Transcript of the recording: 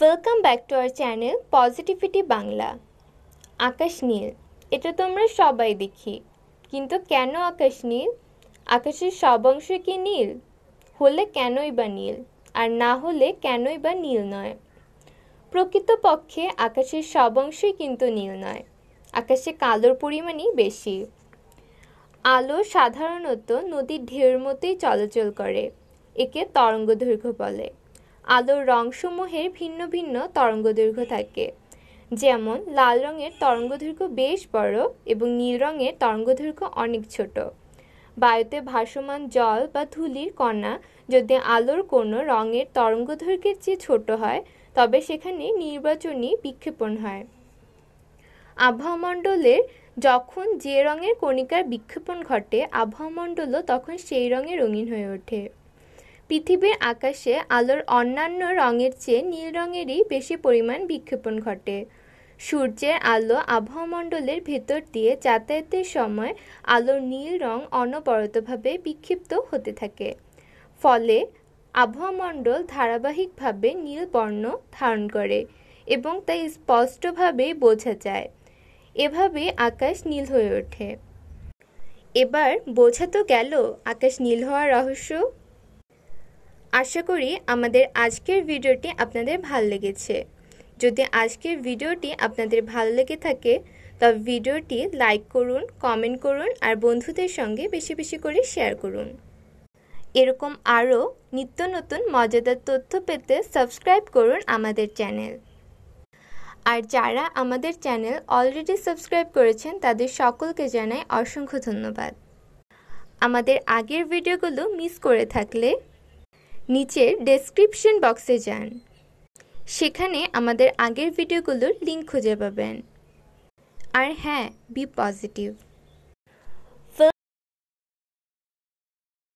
welcome back to our channel positivity Bangla আকাশ নীল এটা তো আমরা সবাই দেখি কিন্তু কেন আকাশ নীল আকাশের সব অংশ কি নীল হলে কেনই বা নীল আর না হলে কেনই বা নীল নয় প্রকৃতপক্ষে আকাশের সব অংশই কিন্তু নীল নয় আকাশে কালোর পরিমাণই বেশি আলো সাধারণত নদীর ঢেউর মতোই চলাচল করে একে তরঙ্গ দৈর্ঘ্য বলে আলোর রংসমূহের ভিন্ন ভিন্ন তরঙ্গদৈর্ঘ্য থাকে যেমন লাল রঙের তরঙ্গদৈর্ঘ্য বেশ বড় এবং নীল রঙের তরঙ্গদৈর্ঘ্য অনেক ছোট বায়ুতে ভাসমান জল বা ধুলির কণা যদি আলোর কোনো রঙের তরঙ্গদৈর্ঘ্যের চেয়ে ছোট হয় তবে সেখানে নির্বাচনী বিক্ষেপণ হয় আবহাওয়ামণ্ডলের যখন যে রঙের কণিকার বিক্ষেপণ ঘটে আবহাওয়ামণ্ডলও তখন সেই রঙে রঙিন হয়ে ওঠে পৃথিবীর আকাশে আলোর অন্যান্য রঙের চেয়ে নীল রঙেরই বেশি পরিমাণ বিক্ষেপণ ঘটে সূর্যের আলো আবহমণ্ডলের ভেতর দিয়ে যাতায়াতের সময় আলোর নীল রং অনবরতভাবে বিক্ষিপ্ত হতে থাকে ফলে আবহমণ্ডল ধারাবাহিকভাবে নীল বর্ণ ধারণ করে এবং তাই স্পষ্টভাবে বোঝা যায় এভাবে আকাশ নীল হয়ে ওঠে এবার বোঝা তো গেল আকাশ নীল হওয়ার রহস্য আশা করি আমাদের আজকের ভিডিওটি আপনাদের ভাল লেগেছে যদি আজকের ভিডিওটি আপনাদের ভাল লেগে থাকে তবে ভিডিওটি লাইক করুন কমেন্ট করুন আর বন্ধুদের সঙ্গে বেশি বেশি করে শেয়ার করুন এরকম আরও নিত্য নতুন মজাদার তথ্য পেতে সাবস্ক্রাইব করুন আমাদের চ্যানেল আর যারা আমাদের চ্যানেল অলরেডি সাবস্ক্রাইব করেছেন তাদের সকলকে জানাই অসংখ্য ধন্যবাদ আমাদের আগের ভিডিওগুলো মিস করে থাকলে নিচের ডেসক্রিপশন বক্সে যান সেখানে আমাদের আগের ভিডিওগুলোর লিঙ্ক খুঁজে পাবেন আর হ্যাঁ বি পজিটিভ